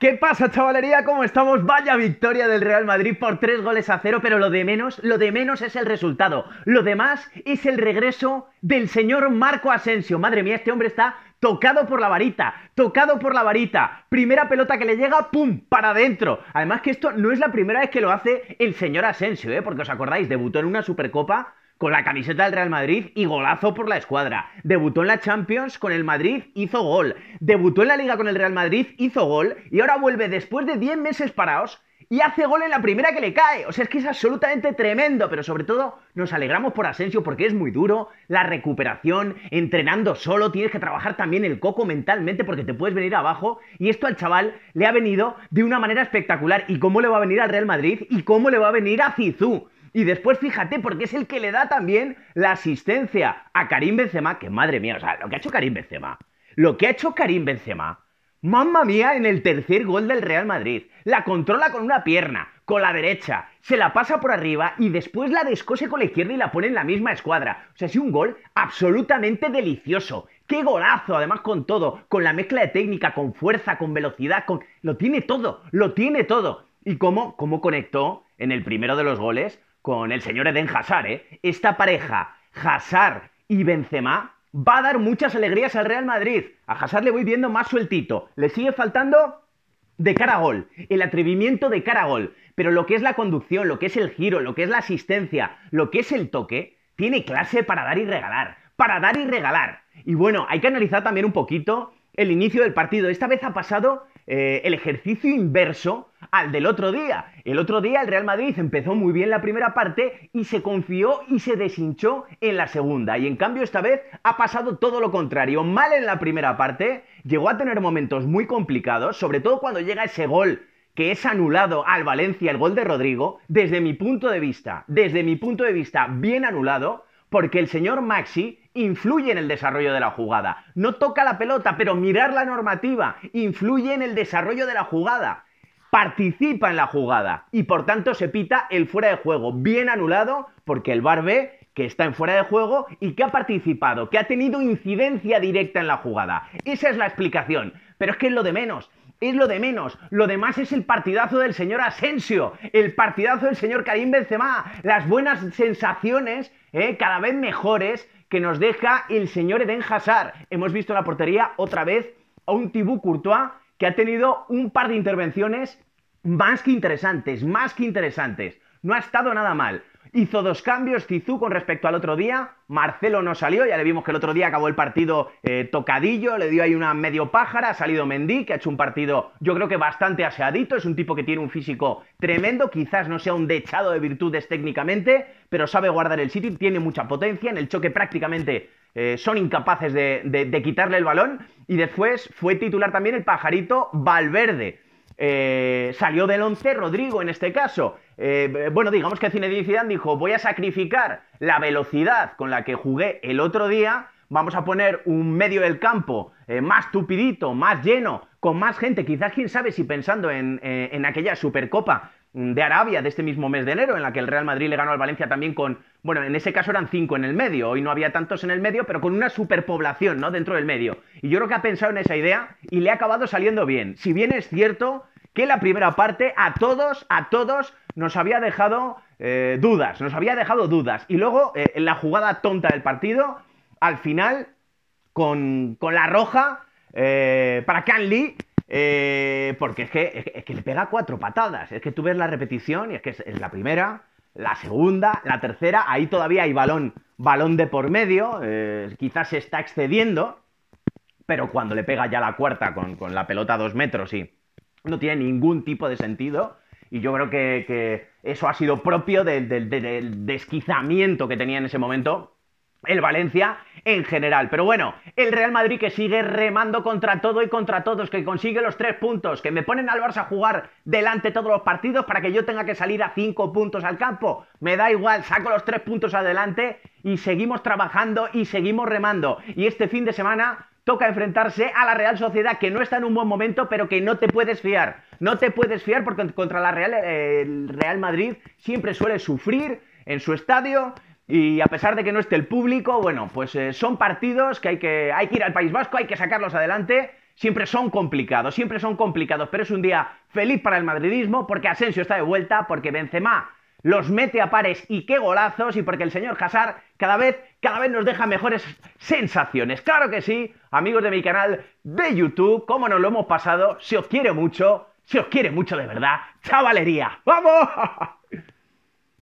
¿Qué pasa, chavalería? ¿Cómo estamos? Vaya victoria del Real Madrid por 3 goles a 0, pero lo de menos, lo de menos es el resultado. Lo demás es el regreso del señor Marco Asensio. Madre mía, este hombre está tocado por la varita, tocado por la varita, primera pelota que le llega, ¡pum!, para adentro. Además que esto no es la primera vez que lo hace el señor Asensio, ¿eh? porque os acordáis, debutó en una Supercopa con la camiseta del Real Madrid y golazo por la escuadra. Debutó en la Champions con el Madrid, hizo gol. Debutó en la Liga con el Real Madrid, hizo gol. Y ahora vuelve después de 10 meses parados y hace gol en la primera que le cae. O sea, es que es absolutamente tremendo, pero sobre todo nos alegramos por Asensio porque es muy duro la recuperación, entrenando solo, tienes que trabajar también el coco mentalmente porque te puedes venir abajo y esto al chaval le ha venido de una manera espectacular. ¿Y cómo le va a venir al Real Madrid? ¿Y cómo le va a venir a Cizú? Y después fíjate, porque es el que le da también la asistencia a Karim Benzema, que madre mía, o sea, lo que ha hecho Karim Benzema, lo que ha hecho Karim Benzema, mamma mía, en el tercer gol del Real Madrid, la controla con una pierna, con la derecha, se la pasa por arriba y después la descose con la izquierda y la pone en la misma escuadra. O sea, es un gol absolutamente delicioso. ¡Qué golazo! Además con todo, con la mezcla de técnica, con fuerza, con velocidad, con... Lo tiene todo, lo tiene todo. Y cómo, cómo conectó en el primero de los goles con el señor Eden Hazard, ¿eh? Esta pareja, Hazard y Benzema, va a dar muchas alegrías al Real Madrid. A Hazard le voy viendo más sueltito. Le sigue faltando de cara a gol, el atrevimiento de cara a gol. Pero lo que es la conducción, lo que es el giro, lo que es la asistencia, lo que es el toque, tiene clase para dar y regalar. Para dar y regalar. Y bueno, hay que analizar también un poquito el inicio del partido. Esta vez ha pasado eh, el ejercicio inverso al ah, del otro día. El otro día el Real Madrid empezó muy bien la primera parte y se confió y se deshinchó en la segunda. Y en cambio esta vez ha pasado todo lo contrario. Mal en la primera parte, llegó a tener momentos muy complicados, sobre todo cuando llega ese gol que es anulado al Valencia el gol de Rodrigo, desde mi punto de vista, desde mi punto de vista bien anulado, porque el señor Maxi influye en el desarrollo de la jugada. No toca la pelota, pero mirar la normativa influye en el desarrollo de la jugada participa en la jugada y por tanto se pita el fuera de juego, bien anulado porque el Barbe, que está en fuera de juego y que ha participado, que ha tenido incidencia directa en la jugada. Esa es la explicación, pero es que es lo de menos. Es lo de menos. Lo demás es el partidazo del señor Asensio, el partidazo del señor Karim Benzema, las buenas sensaciones, ¿eh? cada vez mejores, que nos deja el señor Eden Hazard. Hemos visto la portería otra vez a un Tibú Courtois que ha tenido un par de intervenciones más que interesantes, más que interesantes. No ha estado nada mal. Hizo dos cambios Tizú con respecto al otro día. Marcelo no salió, ya le vimos que el otro día acabó el partido eh, tocadillo, le dio ahí una medio pájara. Ha salido Mendy, que ha hecho un partido, yo creo que bastante aseadito. Es un tipo que tiene un físico tremendo, quizás no sea un dechado de virtudes técnicamente, pero sabe guardar el sitio, tiene mucha potencia. En el choque prácticamente eh, son incapaces de, quitarle el balón. Y después fue titular también el pajarito Valverde. Eh, salió del 11 Rodrigo en este caso. Eh, bueno, digamos que Zinedine Zidane dijo, voy a sacrificar la velocidad con la que jugué el otro día, vamos a poner un medio del campo más tupidito, más lleno, con más gente, quizás quién sabe si pensando en, en aquella Supercopa Mm, de Arabia de este mismo mes de enero, en la que el Real Madrid le ganó al Valencia también con, bueno, en ese caso eran cinco en el medio, hoy no había tantos en el medio, pero con una superpoblación, ¿no? Dentro del medio. Y yo creo que ha pensado en esa idea y le ha acabado saliendo bien. Si bien es cierto que la primera parte a todos, a todos nos había dejado eh, dudas, nos había dejado dudas. Y luego, eh, en la jugada tonta del partido, al final, con, con la roja, eh, para Can Lee, eh, porque es que, le pega cuatro patadas. Es que tú ves la repetición y es que es, la primera, la segunda, la tercera. Ahí todavía hay balón, balón de por medio. Eh, quizás se está excediendo. Pero cuando le pega ya la cuarta con, la pelota a dos metros y no tiene ningún tipo de sentido. Y yo creo que, eso ha sido propio del desquizamiento que tenía en ese momento el Valencia en general. Pero bueno, el Real Madrid que sigue remando contra todo y contra todos, que consigue los tres puntos, que me ponen al Barça a jugar delante todos los partidos para que yo tenga que salir a cinco puntos al campo. Me da igual, saco los tres puntos adelante y seguimos trabajando y seguimos remando. Y este fin de semana toca enfrentarse a la Real Sociedad que no está en un buen momento, pero que no te puedes fiar. No te puedes fiar porque contra la Real, eh, el Real Madrid siempre suele sufrir en su estadio y a pesar de que no esté el público, bueno, pues eh, son partidos que hay, que hay que ir al País Vasco, hay que sacarlos adelante. Siempre son complicados, siempre son complicados, pero es un día feliz para el madridismo porque Asensio está de vuelta, porque Benzema los mete a pares y qué golazos y porque el señor Hazard cada vez cada vez nos deja mejores sensaciones. Claro que sí, amigos de mi canal de YouTube, como nos lo hemos pasado, se os quiere mucho, se os quiere mucho de verdad. Chavalería, vamos.